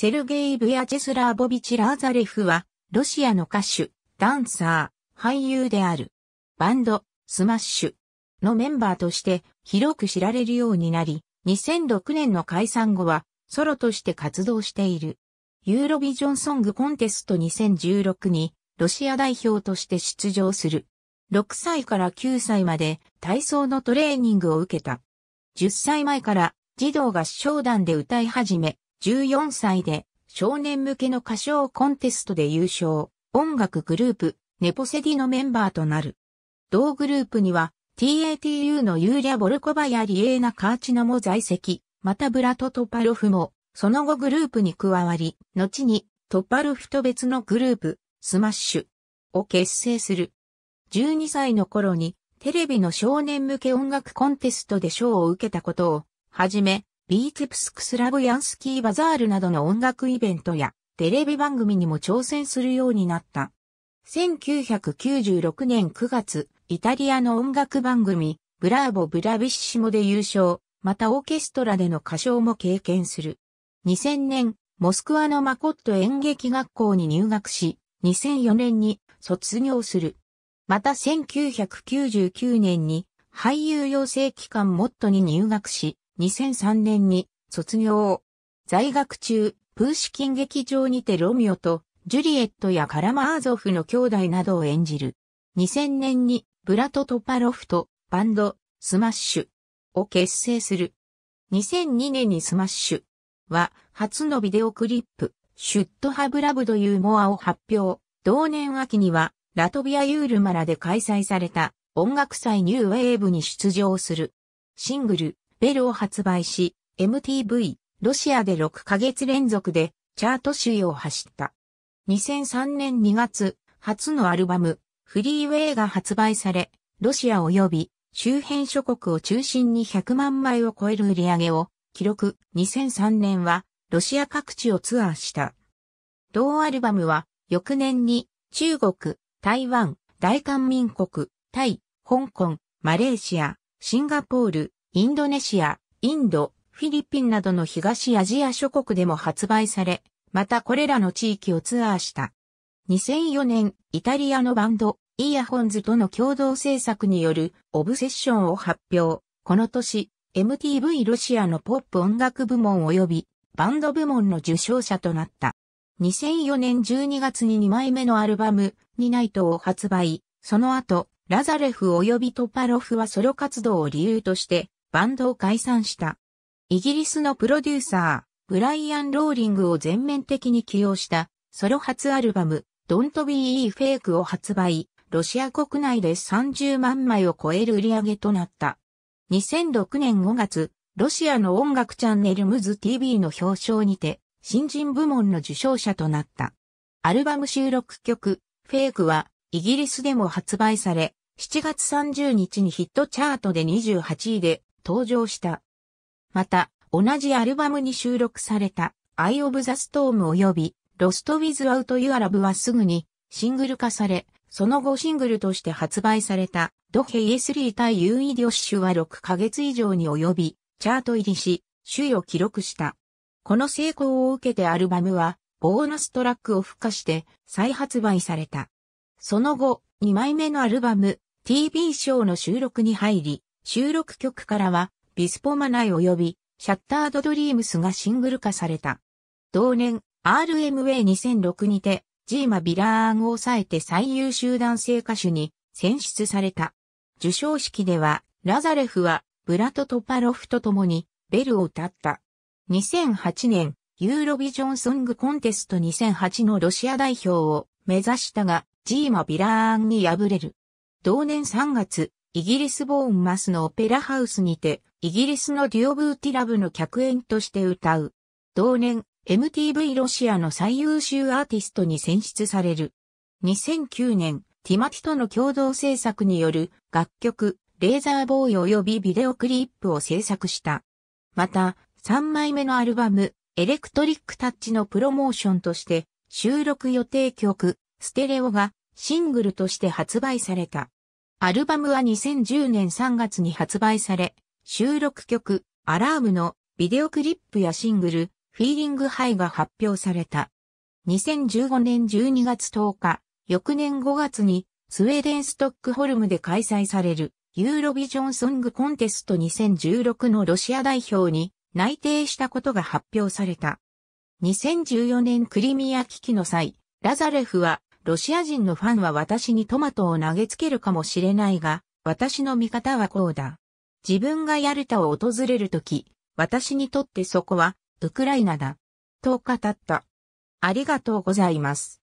セルゲイ・ブヤチェスラーボビチ・ラーザレフは、ロシアの歌手、ダンサー、俳優である。バンド、スマッシュのメンバーとして広く知られるようになり、2006年の解散後はソロとして活動している。ユーロビジョンソングコンテスト2016にロシア代表として出場する。6歳から9歳まで体操のトレーニングを受けた。10歳前から児童合唱団で歌い始め、14歳で少年向けの歌唱コンテストで優勝、音楽グループ、ネポセディのメンバーとなる。同グループには、TATU のユーリャ・ボルコバやリエーナ・カーチノも在籍、またブラト・トパロフも、その後グループに加わり、後にトパロフと別のグループ、スマッシュを結成する。12歳の頃にテレビの少年向け音楽コンテストで賞を受けたことを、はじめ、ビーツプスクスラブヤンスキーバザールなどの音楽イベントやテレビ番組にも挑戦するようになった。1996年9月、イタリアの音楽番組、ブラーボ・ブラビッシモで優勝、またオーケストラでの歌唱も経験する。2000年、モスクワのマコット演劇学校に入学し、2004年に卒業する。また1999年に俳優養成機関モットに入学し、2003年に卒業。在学中、プーシキン劇場にてロミオとジュリエットやカラマーゾフの兄弟などを演じる。2000年にブラト・トパロフとバンドスマッシュを結成する。2002年にスマッシュは初のビデオクリップシュットハブラブドユーモアを発表。同年秋にはラトビアユールマラで開催された音楽祭ニューウェーブに出場する。シングルベルを発売し、MTV、ロシアで6ヶ月連続でチャート首位を走った。2003年2月、初のアルバム、フリーウェイが発売され、ロシア及び周辺諸国を中心に100万枚を超える売り上げを記録。2003年はロシア各地をツアーした。同アルバムは翌年に中国、台湾、大韓民国、タイ、香港、マレーシア、シンガポール、インドネシア、インド、フィリピンなどの東アジア諸国でも発売され、またこれらの地域をツアーした。2004年、イタリアのバンド、イヤホンズとの共同制作によるオブセッションを発表。この年、MTV ロシアのポップ音楽部門及びバンド部門の受賞者となった。2004年12月に2枚目のアルバム、ニナイトを発売。その後、ラザレフ及びトパロフはソロ活動を理由として、バンドを解散した。イギリスのプロデューサー、ブライアン・ローリングを全面的に起用したソロ初アルバム、Don't Be E Fake を発売、ロシア国内で30万枚を超える売り上げとなった。2006年5月、ロシアの音楽チャンネルムズ TV の表彰にて、新人部門の受賞者となった。アルバム収録曲、フェイクは、イギリスでも発売され、7月30日にヒットチャートで28位で、登場した。また、同じアルバムに収録された Eye of the Storm 及び Lost Without You Arab はすぐにシングル化され、その後シングルとして発売されたドヘイエスリー対ユーイディオッシュは6ヶ月以上に及びチャート入りし、首位を記録した。この成功を受けてアルバムはボーナストラックを付加して再発売された。その後、2枚目のアルバム TV ショーの収録に入り、収録曲からは、ビスポマナイ及び、シャッタードドリームスがシングル化された。同年、RMA2006 にて、ジーマ・ビラーンを抑えて最優秀男性歌手に選出された。受賞式では、ラザレフは、ブラト・トパロフと共に、ベルを歌った。2008年、ユーロビジョンソングコンテスト2008のロシア代表を目指したが、ジーマ・ビラーンに敗れる。同年3月、イギリスボーンマスのオペラハウスにて、イギリスのデュオブーティラブの客演として歌う。同年、MTV ロシアの最優秀アーティストに選出される。2009年、ティマティとの共同制作による楽曲、レーザーボーイ及びビデオクリップを制作した。また、3枚目のアルバム、エレクトリックタッチのプロモーションとして、収録予定曲、ステレオがシングルとして発売された。アルバムは2010年3月に発売され、収録曲、アラームのビデオクリップやシングル、フィーリングハイが発表された。2015年12月10日、翌年5月にスウェーデンストックホルムで開催されるユーロビジョンソングコンテスト2016のロシア代表に内定したことが発表された。2014年クリミア危機の際、ラザレフはロシア人のファンは私にトマトを投げつけるかもしれないが、私の見方はこうだ。自分がヤルタを訪れるとき、私にとってそこは、ウクライナだ。と語った。ありがとうございます。